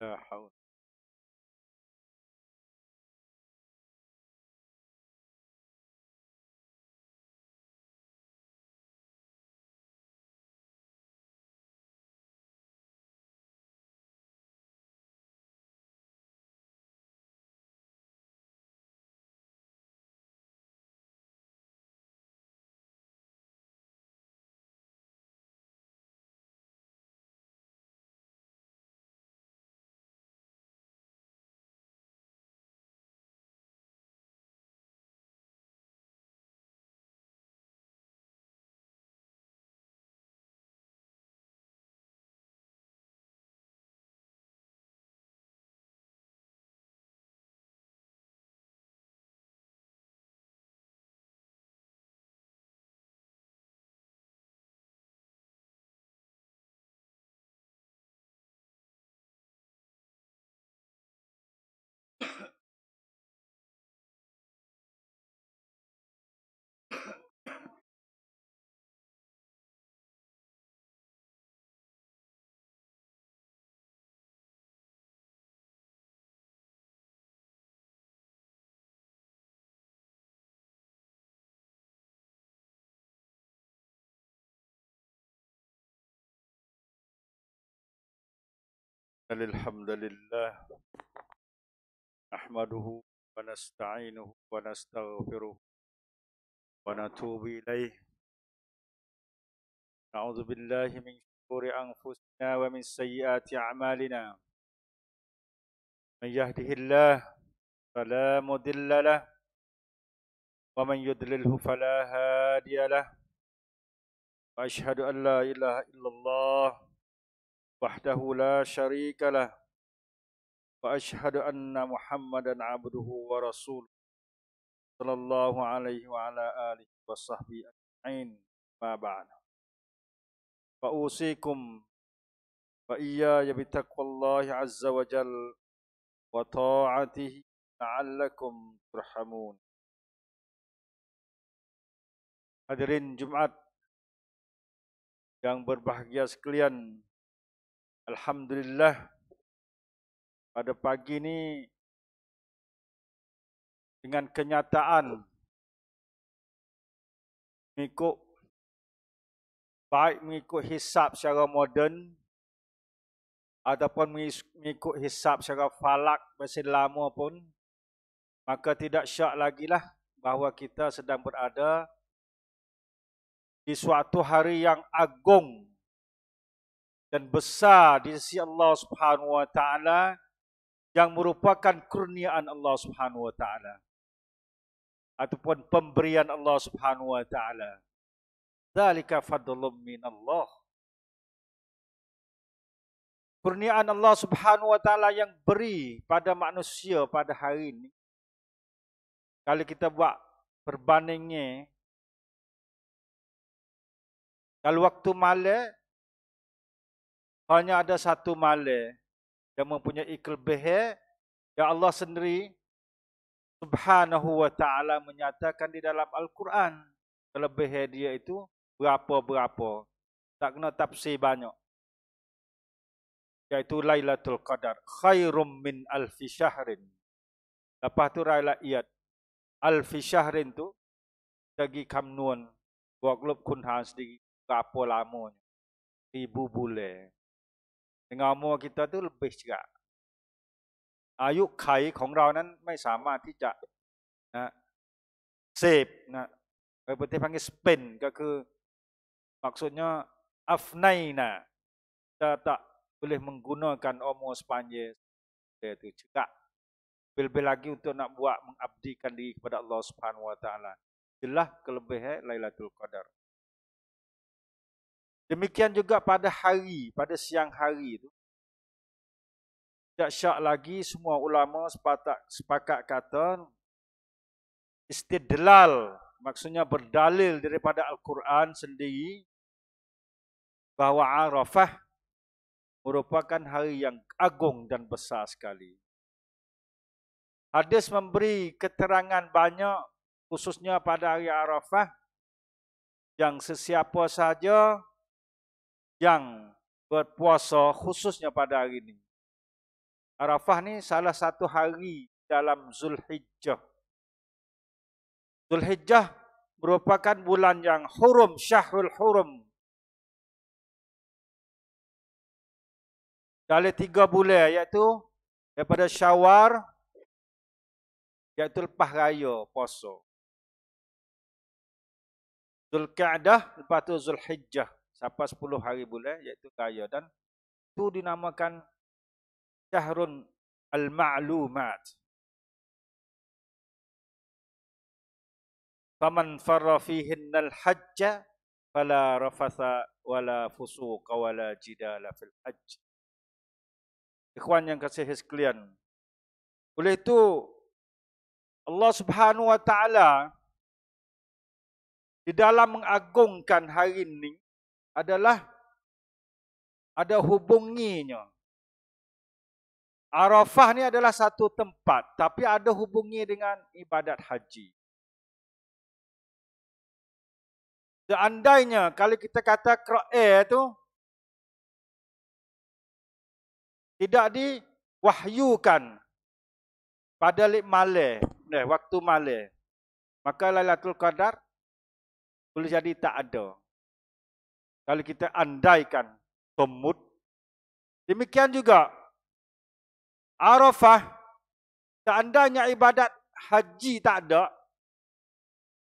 حول الحمد لله نحمده ونستعينه ونستغفره ونتوب إليه نعوذ بالله من شرور أنفسنا ومن سيئات أعمالنا من يهده الله فلا مضل له ومن يضلله فلا هادي له وأشهد أن لا إله إلا الله وحده لا شريك له وأشهد أن محمدا عبده ورسوله صلى الله عليه وعلى آله وصحبه أجمعين ما بعد فأوصيكم وإياي بتقوى الله عز وجل وطاعته لعلكم ترحمون Hadirin Jumat yang berbahagia sekalian Alhamdulillah pada pagi ini dengan kenyataan mengikut baik mengikut hisap secara moden ataupun mengikut hisap secara falak masih lama pun maka tidak syak lagi lah bahawa kita sedang berada di suatu hari yang agung dan besar di sisi Allah Subhanahu wa taala yang merupakan kurniaan Allah Subhanahu wa taala ataupun pemberian Allah Subhanahu wa taala. Dzalika fadlum min Allah. Kurniaan Allah Subhanahu wa taala yang beri pada manusia pada hari ini. Kalau kita buat perbandingnya kalau waktu malam hanya ada satu male yang mempunyai kelebihan yang Allah sendiri subhanahu wa ta'ala menyatakan di dalam Al-Quran kelebihan dia itu berapa-berapa. Tak kena tafsir banyak. Iaitu Lailatul Qadar. Khairum min alfi syahrin. Lepas tu Raila Iyad. Alfi syahrin tu bagi kamnuan buat klub kunhan sendiri berapa lamanya. Ibu boleh dengan umur kita tu lebih juga. Ayu kai kong rau nan mai sama tija. Sip. Berarti panggil spin. Maksudnya afnai na. Kita tak boleh menggunakan umur sepanjang. Itu juga. Bila-bila lagi untuk nak buat mengabdikan diri kepada Allah Subhanahu Wa Taala. Jelah kelebihan Lailatul Qadar. Demikian juga pada hari, pada siang hari itu. tidak syak lagi semua ulama sepatak, sepakat kata istidlal, maksudnya berdalil daripada Al-Quran sendiri bahawa Arafah merupakan hari yang agung dan besar sekali. Hadis memberi keterangan banyak khususnya pada hari Arafah yang sesiapa sahaja yang berpuasa khususnya pada hari ini. Arafah ni salah satu hari dalam Zulhijjah. Zulhijjah merupakan bulan yang hurum, syahrul hurum. Dari tiga bulan iaitu daripada syawar, iaitu lepas raya poso. Zulqa'dah, lepas tu Zulhijjah sampai sepuluh hari bulan iaitu kaya dan tu dinamakan syahrun al-ma'lumat. Faman farra fihinna al-hajja fala rafasa, wala fusuqa wala jidala fil hajj. Ikhwan yang kasih sekalian. Oleh itu Allah Subhanahu wa taala di dalam mengagungkan hari ini adalah ada hubunginya. Arafah ni adalah satu tempat tapi ada hubungi dengan ibadat haji. Seandainya kalau kita kata kera'i tu tidak diwahyukan pada lik malih, eh, waktu malih, maka Lailatul Qadar boleh jadi tak ada. Kalau kita andaikan temut. Demikian juga. Arafah. Seandainya ibadat haji tak ada.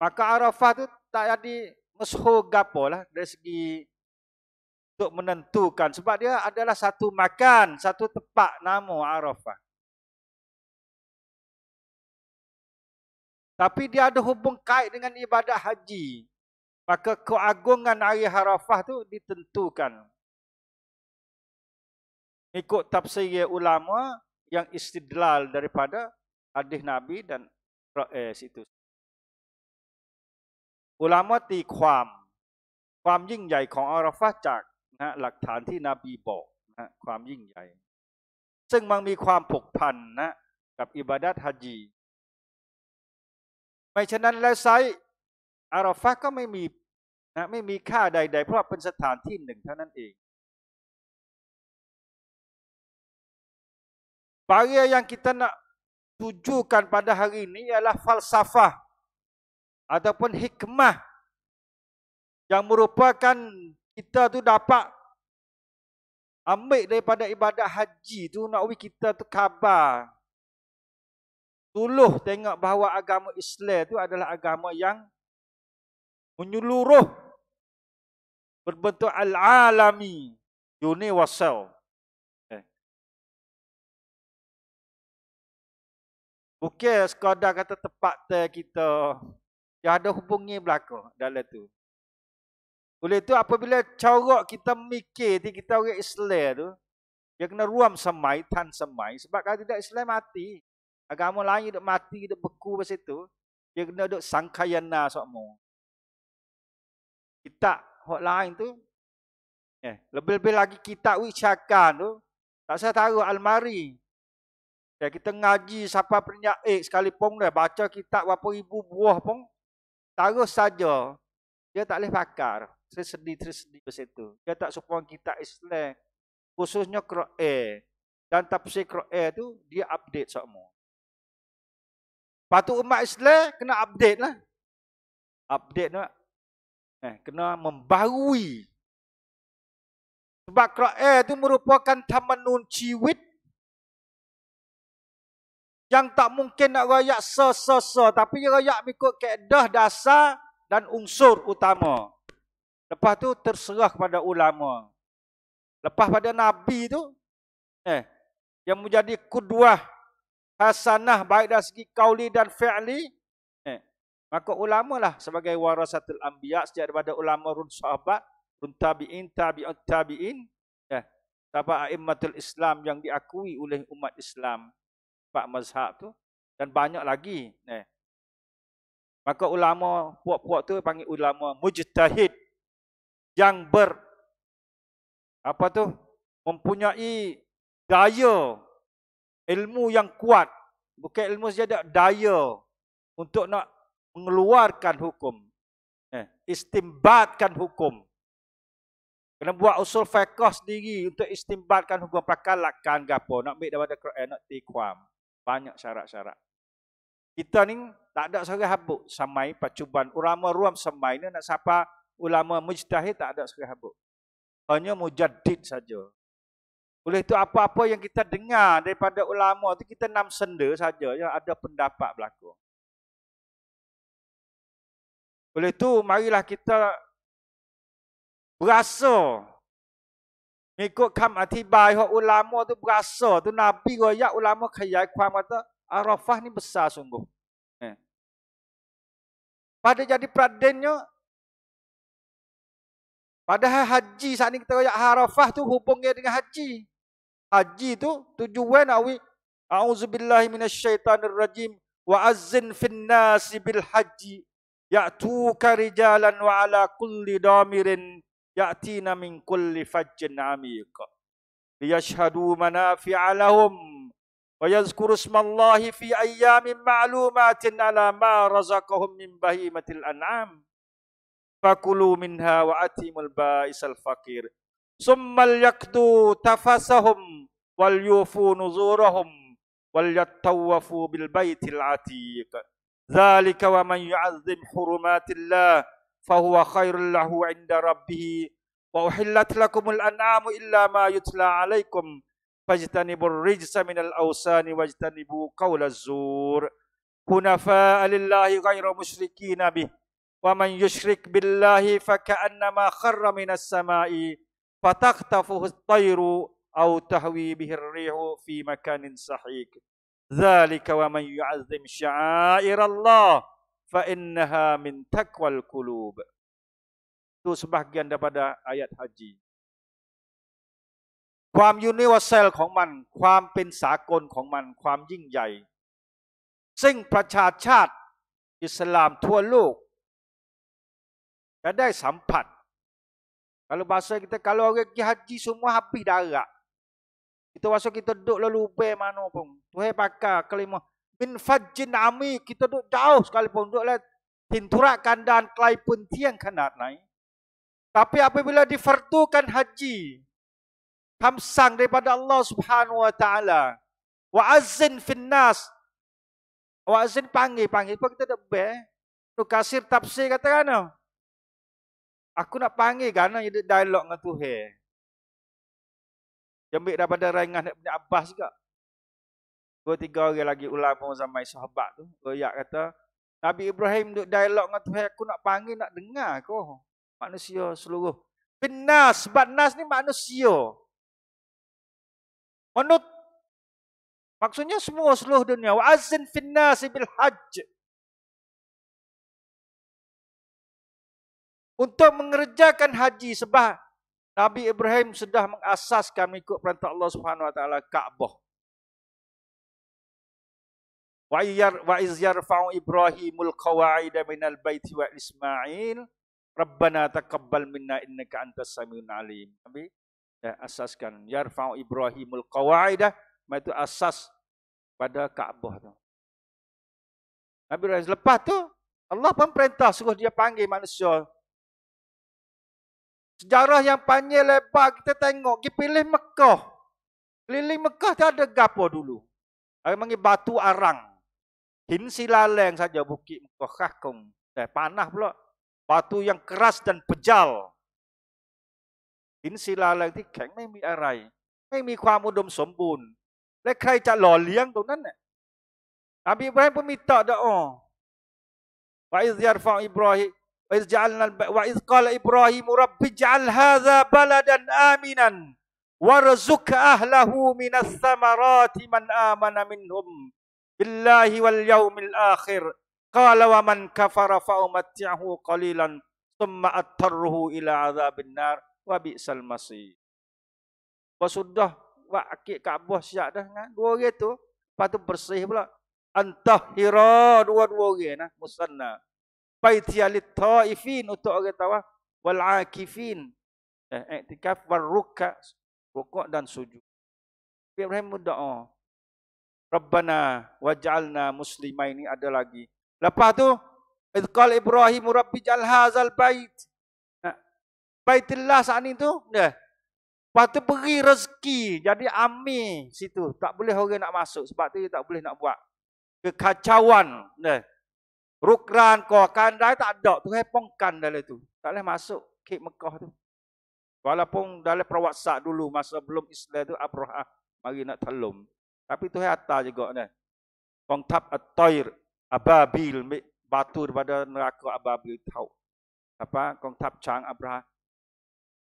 Maka Arafah tu tak jadi mesuh gapo lah. Dari segi untuk menentukan. Sebab dia adalah satu makan. Satu tempat nama Arafah. Tapi dia ada hubung kait dengan ibadat haji. Maka keagungan hari h Arafah tu ditentukan. Ikut tafsir ulama yang istidlal daripada hadis Nabi dan eh, situ. Ulama ตีความ ความยิ่งใหญ่ของ a าราฟะจากนะหลักฐานที่นบี k อ a นะความ a ิ่งใหญ่ n g m งมันมีความผ k กพัน a ะกับอิบาดัตฮัจีไม่ฉะนั้นแล้วไซอาราฟาก็ไม่มีนะไม่มีค่าใดๆเพราะเป็นสถานที่หนึ่งเท่านั้นเองบางอย่างที่เราตุจูกันในวันนี้คือฟัลซาฟะหรือฮิกมะที่มีผลกระทบต่อการอเมกจากอิบัตฮัจจ์ที่นักวิเคราะห์ที่ข่าวตุลุห์ที่เห็นว่าอัลกัมอิสลามนี้คือศาสนาที่ menyeluruh berbentuk al-alami universal eh. Bukan okay, sekadar kata tepat ter kita yang ada hubungi belaka dalam tu. Oleh tu apabila corak kita mikir di kita orang Islam tu dia kena ruam semai, tan semai sebab kalau tidak Islam mati agama lain duduk mati, duduk beku pasal tu dia kena duduk sangkayana sokmu kita hotline tu eh lebih-lebih lagi kita ucapkan tu tak saya tahu almari ya kita ngaji siapa penyakit eh, sekalipun dah baca kita berapa ribu buah pun taruh saja dia tak boleh pakar saya sedih terus sedih pas tu. dia tak suka kita Islam khususnya Quran dan tafsir Quran tu dia update semua Patu umat Islam kena update lah. Update lah. Eh, kena membarui. Sebab Kera'i itu merupakan tamanun ciwit. Yang tak mungkin nak rayak se se Tapi rayak mengikut keedah dasar dan unsur utama. Lepas tu terserah kepada ulama. Lepas pada Nabi itu eh, yang menjadi kuduah hasanah baik dari segi kauli dan fi'li, Maka ulama lah sebagai warasatul anbiya sejak daripada ulama run sahabat, run tabi'in, tabi'ut tabi'in. Ya. Sahabat a'immatul Islam yang diakui oleh umat Islam. Pak mazhab tu. Dan banyak lagi. Ya. Maka ulama puak-puak tu panggil ulama mujtahid. Yang ber... Apa tu? Mempunyai daya ilmu yang kuat. Bukan ilmu saja, daya untuk nak mengeluarkan hukum. Eh, istimbatkan hukum. Kena buat usul fiqah sendiri untuk istimbatkan hukum. Pakalakan gapo. Nak ambil daripada Quran, nak tikwam. Banyak syarat-syarat. Kita ni tak ada seorang habuk samai pacuban. Ulama ruam samai ni nak siapa ulama mujtahid tak ada seorang habuk. Hanya mujaddid saja. Oleh itu apa-apa yang kita dengar daripada ulama tu kita nam senda saja yang ada pendapat belakang. Oleh itu, marilah kita berasa. Mengikut kam atibai, ulama tu berasa. tu Nabi raya ulama khayai kuam kata, Arafah ni besar sungguh. Eh. Pada jadi pradennya, padahal haji saat ni kita raya Arafah tu hubungnya dengan haji. Haji tu tujuan awi. A'udzubillahiminasyaitanirrajim. Wa azin finnasi bil يأتوك رجالا وعلى كل ضامر ياتينا من كل فج عميق ليشهدوا منافع لهم ويذكروا اسم الله في أيام معلومات على ما رزقهم من بهيمة الأنعام فكلوا منها وأتموا البائس الفقير ثم ليقضوا تفسهم وليوفوا نذورهم وليطوفوا بالبيت العتيق ذلك ومن يعظم حرمات الله فهو خير له عند ربه وأحلت لكم الأنعام إلا ما يتلى عليكم فاجتنبوا الرجس من الأوثان واجتنبوا قول الزور حنفاء لله غير مشركين به ومن يشرك بالله فكأنما خر من السماء فتخطفه الطير أو تهوي به الريح في مكان صحيح ذلك ومن يعظم شعائر الله فإنها من تقوى القلوب itu sebahagian daripada ayat h ความยูนิวเซลของมัน ความเป็นสากลของมัน ความยิ่งใหญ่ ซึ่งประชาชาติ อิสลามทั่วโลกจะได้สัมผัสกาลบาเซกิตกาลโลกิฮัจีสุมาฮับปิดาอะ Kita rasa kita duduk lalu be mana pun. Tuhai pakar kelima. Min fajjin ami. Kita duduk jauh sekali pun. Duduk lah. Tintura kandang kelai pun tiang kanat naik. Tapi apabila difertukan haji. Hamsang daripada Allah subhanahu wa ta'ala. Wa azin finnas. Wa azin panggil-panggil. Pak kita duduk ubah. Eh. Tu kasir tafsir kata kan. Aku nak panggil kan. Dia dialog dengan Tuhai. Dia ambil daripada Rengah Ibn Abbas juga. Dua tiga orang lagi ulama zaman sahabat tu. Royak kata, Nabi Ibrahim duduk dialog dengan Tuhan. Aku nak panggil, nak dengar kau. Manusia seluruh. Benas. Sebab nas ni manusia. Menut. Maksudnya semua seluruh dunia. Wa'azin finnas ibil hajj. Untuk mengerjakan haji sebab Nabi Ibrahim sudah mengasaskan mengikut perintah Allah Subhanahu Wa Taala Ka'bah. Wa yar wa iz yarfa'u Ibrahimul qawaida minal baiti wa Ismail Rabbana taqabbal minna innaka antas samiun alim. Nabi ya, asaskan yarfa'u Ibrahimul qawaida itu asas pada Kaabah tu. Nabi Ibrahim lepas tu Allah pun perintah suruh dia panggil manusia Sejarah yang panjang lebar kita tengok. Kita pilih Mekah. Keliling Mekah tak ada gapo dulu. Dia panggil batu arang. Hinsilaleng saja bukit Mekah kakung. Eh, panah pula. Batu yang keras dan pejal. Hinsilaleng tiga yang tidak ada apa. apa Tidak ada apa sempurna. Dan siapa yang akan lelang di sana? Nabi Ibrahim pun minta doa. Oh. Faiz Yarfa Ibrahim. Wa'idh ja'alna wa'idh qala Ibrahim rabbi ja'al hadha baladan aminan warzuq ahlahu minas samarati man amana minhum billahi wal yawmil akhir qala wa man kafara fa umatti'uhu qalilan thumma attarruhu ila adhabin nar wa bi'sal masir wa sudah wakil Kaabah siap dah dengan dua orang tu lepas tu bersih pula antahira dua-dua orang nah musanna baitialit taifin untuk orang tawaf wal akifin eh, iktikaf war ruka rukuk dan sujud Nabi Ibrahim berdoa Rabbana waj'alna ini ada lagi lepas tu id qala ibrahim rabbi jal hazal bait nah, ha, baitillah sani tu dah lepas tu beri rezeki jadi ami situ tak boleh orang nak masuk sebab tu dia tak boleh nak buat kekacauan dah Rukran kau, kandai tak ada. Tu hai pongkan dalam tu. Tak boleh masuk ke Mekah tu. Walaupun dalam perwaksa dulu, masa belum Islam tu, Abrahah, ah, mari nak telum. Tapi tu hai atas juga ni. Pongtab at ababil, batu daripada neraka ababil tau. Apa? Kongtab cang Abrahah.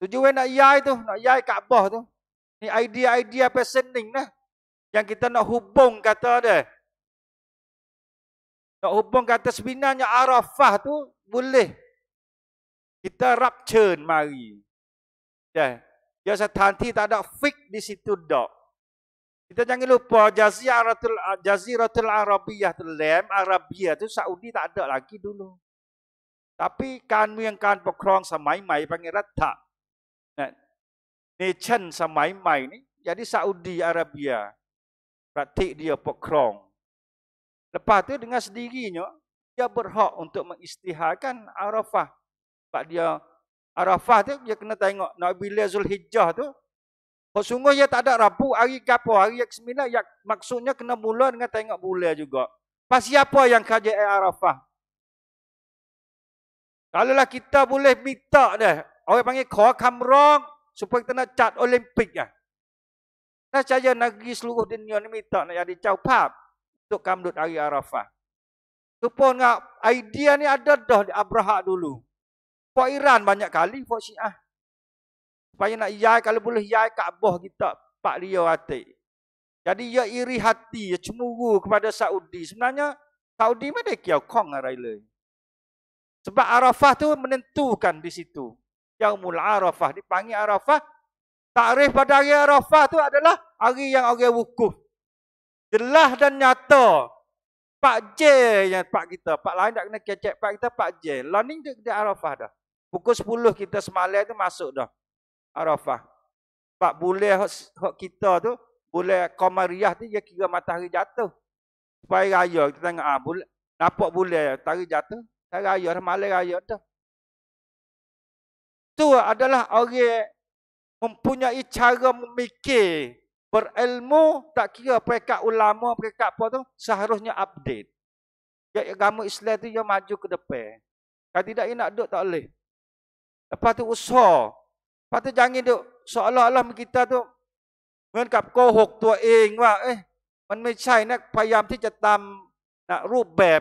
Tujuan nak yai tu, nak yai Kaabah tu. Ni idea-idea pesening lah. Yang kita nak hubung kata dia. Nak hubung kata sebenarnya Arafah tu boleh. Kita rapture mari. Ya, Dia setanti tak ada fik di situ dok. Kita jangan lupa Jaziratul Jaziratul Arabiyah tu lem Arabia tu Saudi tak ada lagi dulu. Tapi kan yang kan pokrong samai mai panggil rata. Ya, nah, nation samai mai ni jadi Saudi Arabia. Praktik dia pokrong. Lepas tu dengan sendirinya dia berhak untuk mengistiharkan Arafah. Sebab dia Arafah tu dia kena tengok Nabi Zulhijjah tu. Kalau sungguh dia tak ada rapu hari ke apa, hari yang sembilan ya, maksudnya kena mula dengan tengok bulan juga. Pas siapa yang kerja Arafah? Kalau lah kita boleh minta dah, orang panggil Khor Kamrong supaya kita nak cat Olimpik lah. Nah, saja negeri seluruh dunia ni minta nak jadi caupap untuk kamdut hari Arafah. Tu pun ngak idea ni ada dah di Abraha dulu. Pak Iran banyak kali pak Syiah. Supaya nak yai kalau boleh yai Kaabah kita Pak Rio hati. Jadi ia iri hati, ia cemburu kepada Saudi. Sebenarnya Saudi mana kiau kong arai leh. Sebab Arafah tu menentukan di situ. Yang mula Arafah dipanggil Arafah. Tarikh pada hari Arafah tu adalah hari yang orang wukuf jelas dan nyata. Pak J yang pak kita. Pak lain tak kena kecek pak kita, Pak J. landing dia di Arafah dah. Pukul 10 kita semalam tu masuk dah. Arafah. Pak boleh hak kita tu, boleh Qamariyah tu dia kira matahari jatuh. Supaya raya kita tengok ah boleh nampak boleh matahari jatuh. Hari raya dah malam raya dah. Tu adalah orang mempunyai cara memikir Berilmu tak kira perikat ulama, perikat apa tu, seharusnya update. Ya, ya agama Islam tu yang maju ke depan. Kalau tidak dia ya, nak duduk tak boleh. Lepas tu usaha. Lepas tu jangan duduk seolah-olah kita tu dengan kap kohok tua ing wah eh มันไม่ใช่นะพยายามที่จะตามนะรูปแบบ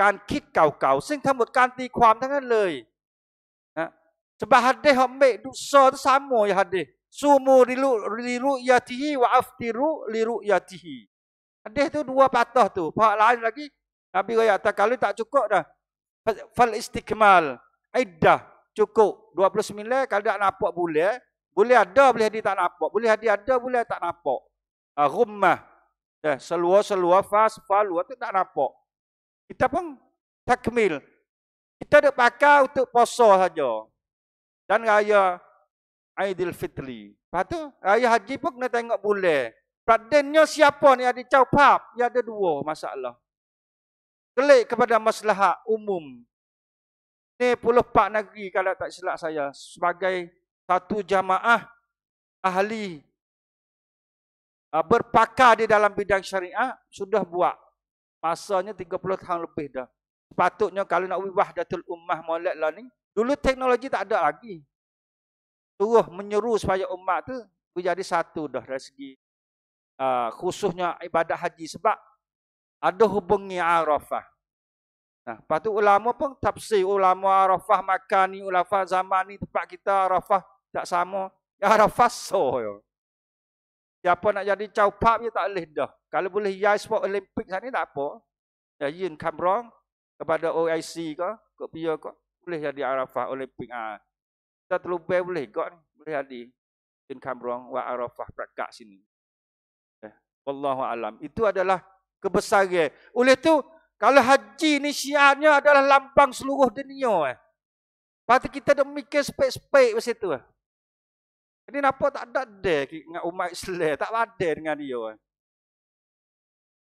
การคิดเก่าๆซึ่งทั้งหมดการตีความทั้งนั้นเลยนะ kan ha? sebab hadis ambil dosa tu sama ya sumu yatihi wa aftiru yatihi. Hadis tu dua patah tu. Pak lain lagi Nabi kata ya, kalau tak cukup dah. Fal istikmal iddah cukup 29 kalau tak nampak boleh, boleh ada boleh dia tak nampak, boleh dia ada boleh tak nampak. Uh, Ghummah. Eh, ya, seluar-seluar fas fal tu tak nampak. Kita pun takmil. Kita dah pakai untuk puasa saja. Dan raya Aidil Fitri. Lepas tu, raya haji pun kena tengok boleh. Pradennya siapa ni ada caupap? Ya ada dua masalah. Kelik kepada masalah umum. Ini puluh pak negeri kalau tak silap saya. Sebagai satu jamaah ahli ah, berpakar di dalam bidang syariah, sudah buat. Masanya 30 tahun lebih dah. Patutnya kalau nak wibah datul ummah mulai lah ni. Dulu teknologi tak ada lagi terus menyeru supaya umat tu menjadi satu dah dari segi uh, khususnya ibadat haji sebab ada hubungi Arafah. Nah, lepas tu ulama pun tafsir ulama Arafah makan ni, ulama zaman ni tempat kita Arafah tak sama. Ya Arafah so. Ya. Siapa nak jadi caupak dia tak boleh dah. Kalau boleh ya sport Olimpik sana tak apa. Ya Yin Kamrong kepada OIC ke, ke pihak ke, boleh jadi Arafah Olimpik. Ha. Ah. Tak terlalu baik eh, boleh kot ni. Boleh hadir. Jin kamruang wa arafah berkat sini. Eh, Wallahu alam. Itu adalah kebesaran. Oleh tu, kalau haji ni syiarnya adalah lambang seluruh dunia. Eh. Patut kita ada mikir spek-spek masa itu. Eh. Ini kenapa tak ada dengan umat Islam. Tak ada dengan dia. Eh.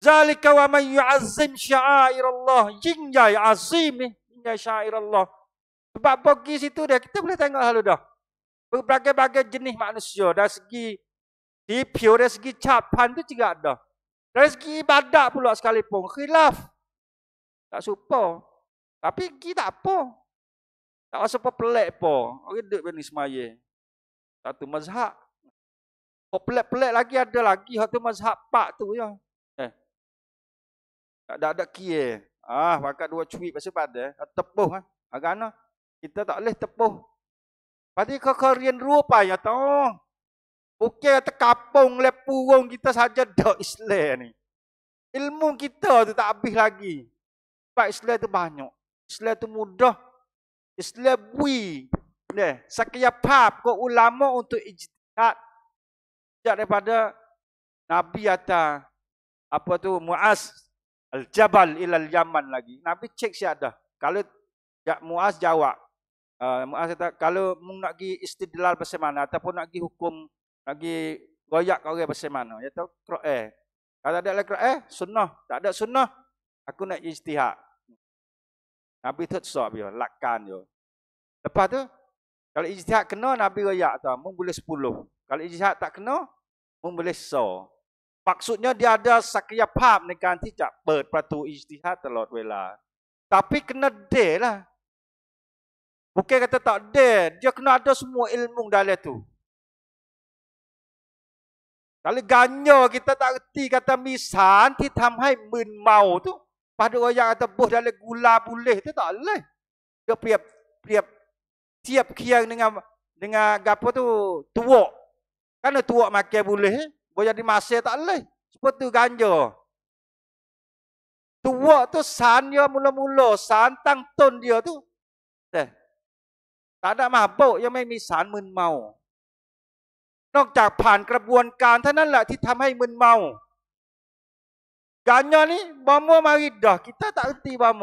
Zalika wa man yu'azim syairallah. Jinjai azim. Eh. Jinjai syairallah. Eh. Sebab pergi situ dah kita boleh tengok hal dah. Berbagai-bagai jenis manusia. Dari segi tipu, dari segi capan tu juga ada. Dari segi ibadat pula sekalipun. Khilaf. Tak suka. Tapi pergi tak apa. Tak rasa apa pelik pun. Orang duduk di Ismail. Satu mazhab. Kalau oh, pelik-pelik lagi ada lagi. Satu mazhab pak tu. Ya. Eh. Tak ada-ada kia. Ah, pakai dua cuit pasal pada. Tepuh. Eh. Agak mana? Kita tak boleh tepuh. Pasti kau korian rupa ya tu. Bukan kata kapung le purung kita saja dok Islam ni. Ilmu kita tu tak habis lagi. Sebab Islam tu banyak. Islam tu mudah. Islam bui. Nah, sakia pap kau ulama untuk ijtihad. Sejak daripada Nabi kata apa tu Muaz Al-Jabal ilal Yaman lagi. Nabi cek siapa dah. Kalau Muaz jawab, Uh, ah, kata, kalau mung nak gi istidlal pasal mana ataupun nak gi hukum nak pergi goyak orang pasal mana ya tahu qira'ah eh. kalau tak ada lagi eh, sunnah tak ada sunnah aku nak ijtihad Nabi tu sok dia lakkan dia lepas tu kalau ijtihad kena Nabi goyak tu mung boleh sepuluh kalau ijtihad tak kena mung boleh so maksudnya dia ada sakya pap ni kan tidak berpatu ijtihad terlalu wala tapi kena deal lah Bukan kata tak ada, dia kena ada semua ilmu dalam tu. Kalau ganyo kita tak reti kata misan ti tamhai mun mau tu pada orang yang kata buh dalam gula boleh tu tak boleh. Dia priap priap tiap kiang dengan dengan gapo tu tuak. Kan tuak makan boleh, boleh jadi masa tak boleh. Sebab tu ganjo. Tuak tu san dia mula-mula, santang ton dia tu. Teh. สารมหาโปยังไม่มีสารมึนเมา นอกจากผ่านกระบวนการเท่านั้นแหละ ที่ทำให้มึนเมา การย้อนนี้บอม m a มาอิดดอกิตาต erti b a m ม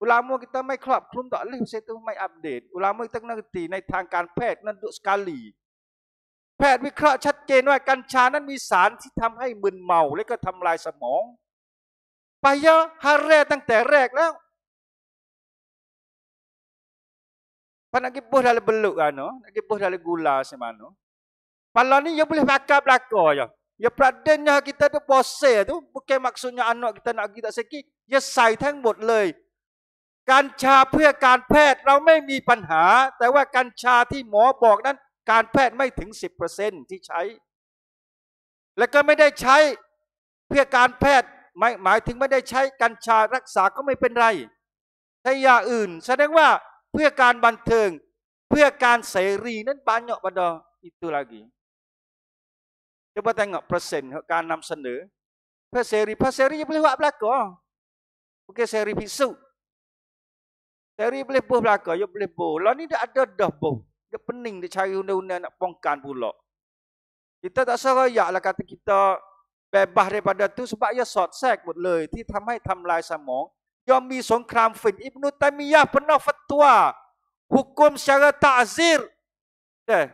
อุลาม k i กิตาไม่ครอบคลุมต่อเรื่องเซตุไม่อัปเดต อุลาม i t ตั้งนักตีในทางการแพทย์นั้นดุสกาลีแพทย์วิเคราะห์ชัดเจนว่ากัญชานั้นมีสารที่ทำให้มึนเมาและก็ทำลายสมองไปเยอะฮาร์เรตั้งแต่แรกแล้ว Pak nak kipuh dalam beluk ano, nak kipuh dalam gula semano. Pala ni y a boleh makan belaka ya. Ya peradannya kita tu bose tu bukan maksudnya anak kita nak kita seki, ya sai thang bot lei. การชาเพื่อการแพทย์เราไม่มีปัญหา แต่ว่าการชาที่หมอบอกนั้น การแพทย์ไม่ถึง10%ที่ใช้ และก็ไม่ได้ใช้เพื่อการแพทย์หมาหมายถึงไม่ได้ใช้กัญชารักษาก็ไม่เป็นไร ใช้ยาอื่นแสดงว่าพื่อการบันเทิงเพื่อการเสรีนั้นบานเนาะบดอ i ตุลากีจะมาแต่งเปอร์เซ็นต์การนำเสนอเพื่อเสรีเพื่อเสรีจะเปลี่ยนว่าเปล่าก็โอเคเสรีพิสุเสรีเปลี่ยนบเปล่ากอยกเปลี่ยนโบแล้วนี่ได้อัดดับโบเดี๋ยวเป็นหนึ่งจะใช้เอุณหภนมิป้องกันบุลก kita tak seroyak lah ะ a t a kita bebas daripada tu sebab ia short sack betul leh ที่ทำให้ทำลายสมองยอมมีสงครามฝิ่นอิบนุตัยมียาพนอฟ fatwa hukum secara takzir. Eh.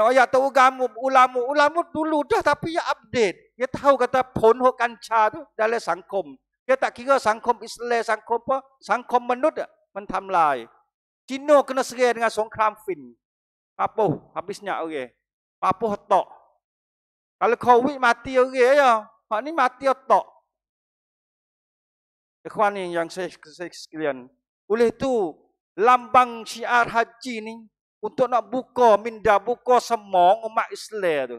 Oh, ya tahu ugamu, ulamu. Ulamu dulu dah tapi ya update. Dia tahu kata pon hok kanca tu dalam sangkum. Dia tak kira sangkum Islam, sangkum apa? Sangkum menut mentamlai. Cina kena serai dengan songkram fin. Apo Habisnya orang. Apa hotok? Kalau covid mati orang okay, ya. Hak ni mati hotok. Ikhwan ni yang saya, saya sekalian. Oleh tu lambang syiar haji ni untuk nak buka minda, buka semua umat Islam tu.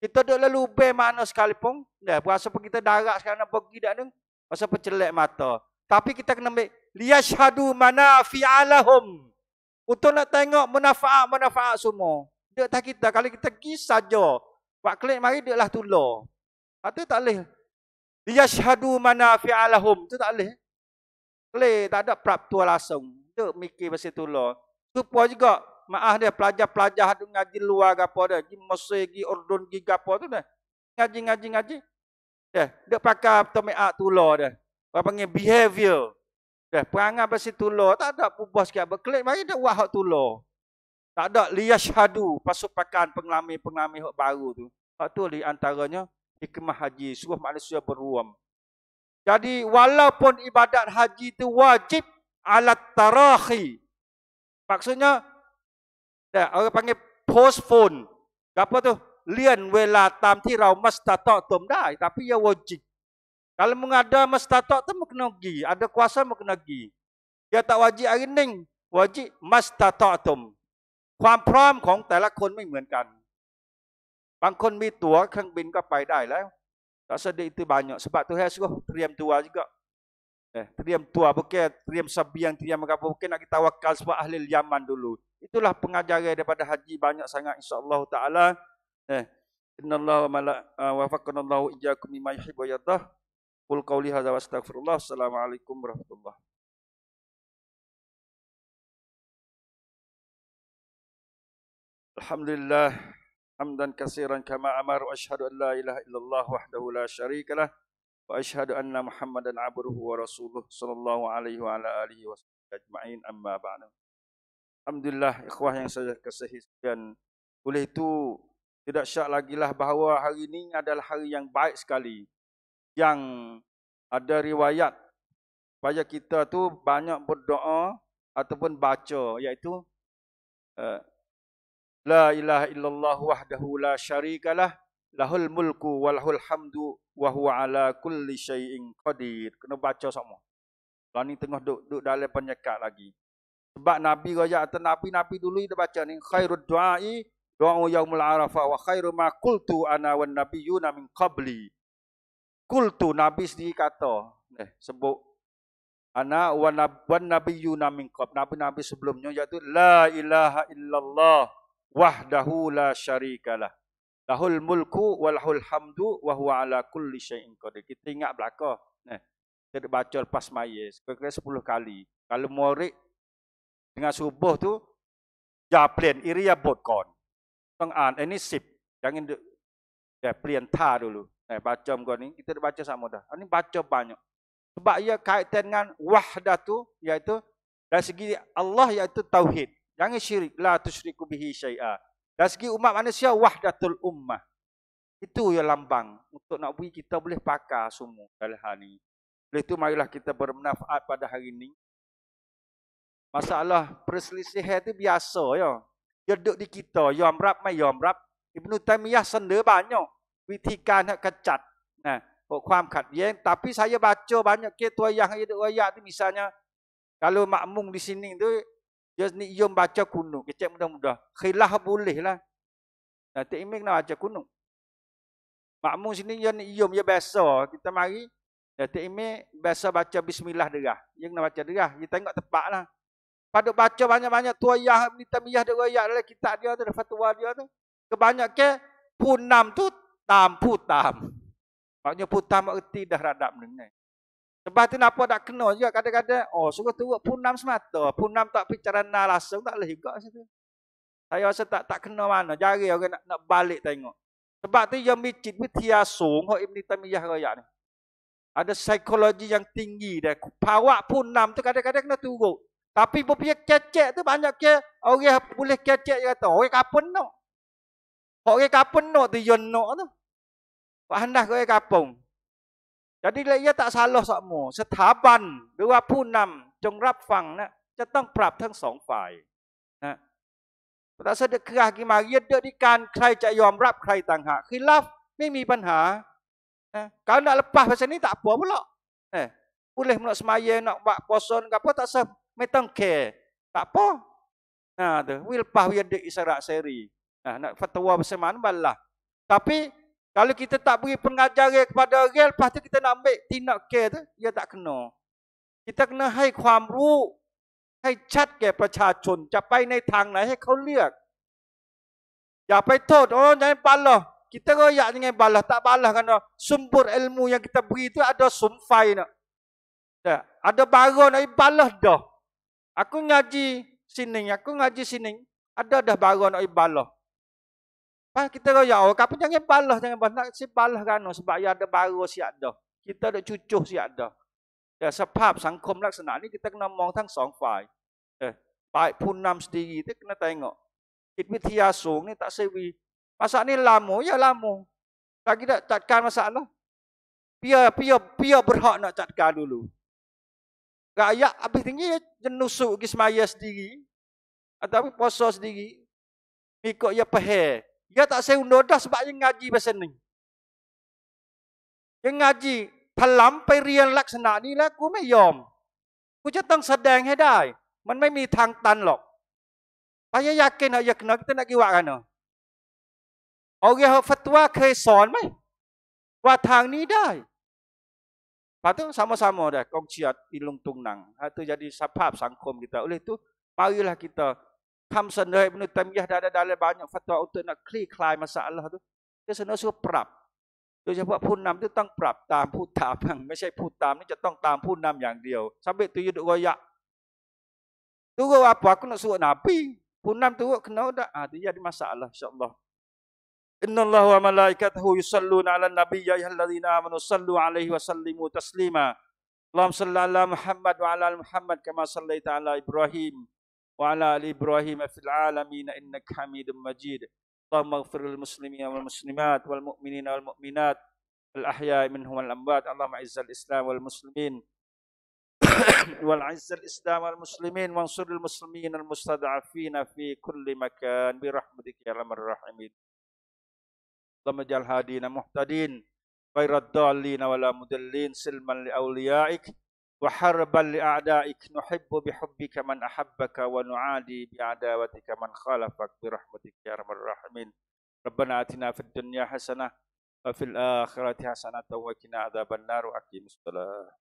Kita duduk lalu be mana sekali sekalipun. dah berasa pun kita darat sekarang nak pergi dah ni. Masa pecelek mata. Tapi kita kena ambil. Liyashadu mana fi'alahum. Untuk nak tengok manfaat-manfaat semua. Dia tak kita. Kalau kita pergi saja. pak klik mari dia lah tulur. Itu ah, tak boleh. Liyashadu mana fi'alahum. Itu tak boleh. Kelih, tak ada prap tua langsung. Dia mikir pasal tu lah. Supaya juga, maaf dia, pelajar-pelajar ada ngaji luar ke apa dia. Di Mesir, di Ordun, di apa tu dah. Ngaji, ngaji, ngaji. Yeah. Dia pakai tomat tu lah dia. Orang panggil behavior. Yeah. Perangai pasal tu lah. Tak ada pubah sikit. Berkelih, mari dia buat tu lah. Tak ada liyash hadu pasuk pakan pengalami-pengalami baru tu. Hak tu lah di antaranya hikmah haji. Suruh manusia beruang. Jadi walaupun ibadat haji itu wajib alat tarahi. Maksudnya dia orang panggil postpone. Apa tu? Lian wela tam ti rau mastatak tum dai tapi ia wajib. Kalau mengada mastatak tu mungkin gi, ada kuasa mungkin gi. Ia tak wajib hari ni, wajib mastatak tum. ความพร้อมของแต่ละคนไม่เหมือนกันบางคนมีตั๋วเครื่องบินก็ไปได้แล้ว tak sedih itu banyak. Sebab tu saya suruh teriam tua juga. Eh, teriam tua bukan teriam sabian, teriam apa bukan nak kita wakal sebab ahli Yaman dulu. Itulah pengajaran daripada haji banyak sangat Insyaallah taala. Eh, innallaha wa mala eh, wa faqanallahu iyyakum mimma yuhibbu yadah. Qul qawli hadza wa astaghfirullah. Assalamualaikum warahmatullahi Alhamdulillah hamdan kasiran kama amar wa ashhadu an la ilaha illallah wahdahu la sharika lah wa ashhadu anna muhammadan abduhu wa rasuluh sallallahu alaihi wa ala alihi wa ajma'in amma ba'du alhamdulillah ikhwah yang saya kasihi sekalian oleh itu tidak syak lagi lah bahawa hari ini adalah hari yang baik sekali yang ada riwayat supaya kita tu banyak berdoa ataupun baca iaitu uh, La ilaha illallah wahdahu la syarikalah lahul mulku walahul hamdu wa huwa ala kulli syai'in qadir. Kena baca semua. Kalau ni tengah duduk, duduk dalam penyekat lagi. Sebab Nabi raja atas Nabi, Nabi dulu dia baca ni. Khairul du'ai du'au yaumul arafah wa khairul kultu ana wa nabiyuna min qabli. Kultu Nabi sendiri kata. Eh, sebut. Ana wa nabiyuna min qabli. Nabi-Nabi sebelumnya iaitu La ilaha illallah wahdahu la syarikalah. Lahul mulku walhul hamdu wa huwa ala kulli syai'in qadir. Kita ingat belaka. Eh, kita baca lepas maya. Sekarang sepuluh kali. Kalau murid dengan subuh tu, japlian iria bodkon. Tengah, eh, ini sip. Jangan de, eh, ya, plian ta dulu. Eh, baca muka ni. Kita baca sama dah. Ini ah, baca banyak. Sebab ia kaitan dengan wahdatu, tu, iaitu dari segi Allah iaitu tauhid. Jangan syirik. La tushriku bihi syai'ah. Dan segi umat manusia, wahdatul ummah. Itu yang lambang. Untuk nak beri kita boleh pakar semua dalam hal ini. Oleh itu, marilah kita bermanfaat pada hari ini. Masalah perselisihan itu biasa. Ya. Dia duduk di kita. Ya amrap, mai ya amrap. Ibn Taymiyah senda banyak. Kritikan yang kecat. Nah, ha, Kuam khat yang. Tapi saya baca banyak ketua yang ada ayat itu. Misalnya, kalau makmung di sini itu, Just ni ia baca kunuk. Kecek mudah-mudah. Khilah boleh lah. Nah, tak imik nak baca kunuk. Makmum sini ia ni ia, ia biasa. Kita mari. Ya, tak imik biasa baca bismillah derah. Ia nak baca derah. Kita tengok tepat lah. Pada baca banyak-banyak tua yang ni tamiyah dia royak dalam kitab dia tu, fatwa dia tu. Kebanyakan punam tu tam putam. Maknanya putam erti dah radap dengan. Sebab tu nak apa tak kena juga kadang-kadang. Oh, suruh turut punam semata. Punam tak nak rasa tak boleh juga. Situ. Saya rasa tak tak kena mana. Jari orang nak, nak balik tengok. Sebab tu yang micit pun tiasung kalau Ibn Tamiyah Raya ni. Ada psikologi yang tinggi dia. Pawak punam tu kadang-kadang kena turut. Tapi berpikir kecek tu banyak ke orang boleh kecek dia kata. Orang kapan nak? Orang kapan nak tu yang nak tu? Pak kau yang kapung. j a ด i ละเอียะตักซาลอสะโมสถาบันหรือว่าผู้นำจงรับฟังนะจะต้องปรับทั้งสองฝ่ายนะแต่สดคืออากิมาเยดเดอร์ดิการใครจะยอมรับใครต่างหากคือรับไม่มีปัญหาการนั่งละปะภาษานี้ตัปัวบุลอกเออุเลห์มลสมัยเยนอกบะปอสนกับพปะตากเบไม่ต้องแครตัปัวนะเดี๋ยววิลปะเยดเดอิสระเซรีนะฟัตวาภาษามันบัลลา t a p ่ Kalau kita tak beri pengajaran kepada orang, lepas tu kita nak ambil tindak care tu, dia tak kena. Kita kena hai kuam ru, hai cat ke percacun, capai nai tang nai hai kau liak. Capai tot, oh jangan balah. Kita kaya jangan balah, tak balah kerana oh. sumber ilmu yang kita beri tu ada sumfai nak. Ya. Ada baru nak ibalah dah. Aku ngaji sini, aku ngaji sini. Ada dah baru nak ibalah. Pas kita kata, ya Allah, oh, kenapa jangan balas, jangan balas. Nak si balas kan, oh, sebab ia ada baru si ada. Kita ada cucu si ada. Ya, sebab Sangkom laksana ni kita kena mong tang song fai. Eh, baik pun nam sendiri, kita kena tengok. Kit mitia sung ni tak sewi. Masa ni lamu, ya lamu. Lagi tak catkan masalah. Pia, pia, pia berhak nak catkan dulu. Gaya habis tinggi, jenusuk ke semaya sendiri. Tapi poso sendiri. Mikok ya peheh. Ya tak saya undur dah sebab dia ngaji pasal ni. Dia ngaji. Palam rian laksana ni lah. Aku tak yom. Aku je tang sedang dia dah. Man tak ada tang tan lok. Saya yakin nak ya kena. Kita nak kira kena. Orang yang fatwa kaya son mai. Wah tang ni dah. Lepas tu sama-sama dah. Kong ciat ilung tung nang. Itu ha jadi sahab sangkum kita. Oleh tu marilah kita ทำเสนอให้บนุต่มิยาดาดาเลยบานอย่างฟัตัวอุตนคลี่คลายมาสาลาจะเสนอเสื้อปรับโดยเฉพาะผู้นำที่ต้องปรับตามผู้ถามไม่ใช่ผู้ตามนี่จะต้องตามผู้นำอย่างเดียวสำเร็จตัวยุดวายะตัวว่าปากนน้สุนาปีผู้นำตัวขนาดอาดียาดมาสาลาอัลลอฮ์อินนัลลอฮฺวะมัลลัยกะตฮุยสัลลูนอัลนบียะฮัลลัดีนามันุสัลลูอัลัยฮิวะสัลลิมุตัสลิมะลามสัลลัลลอฮ์มุฮัมมัดวะลัลมุฮัมมัดกะมาสลลัยตะลาอิบรอฮิม وعلى آل إبراهيم في العالمين إنك حميد مجيد اللهم اغفر للمسلمين والمسلمات والمؤمنين والمؤمنات الأحياء منهم والأموات اللهم أعز الإسلام والمسلمين والعز الإسلام والمسلمين وانصر المسلمين المستضعفين في كل مكان برحمتك يا أرحم الراحمين اللهم اجعل هادينا مهتدين غير الضالين ولا مدلين سلما لأوليائك وحربا لأعدائك نحب بحبك من أحبك ونعادي بعداوتك من خالفك برحمتك يا أرحم الراحمين ربنا آتنا في الدنيا حسنة وفي الآخرة حسنة وقنا عذاب النار وأقيم الصلاة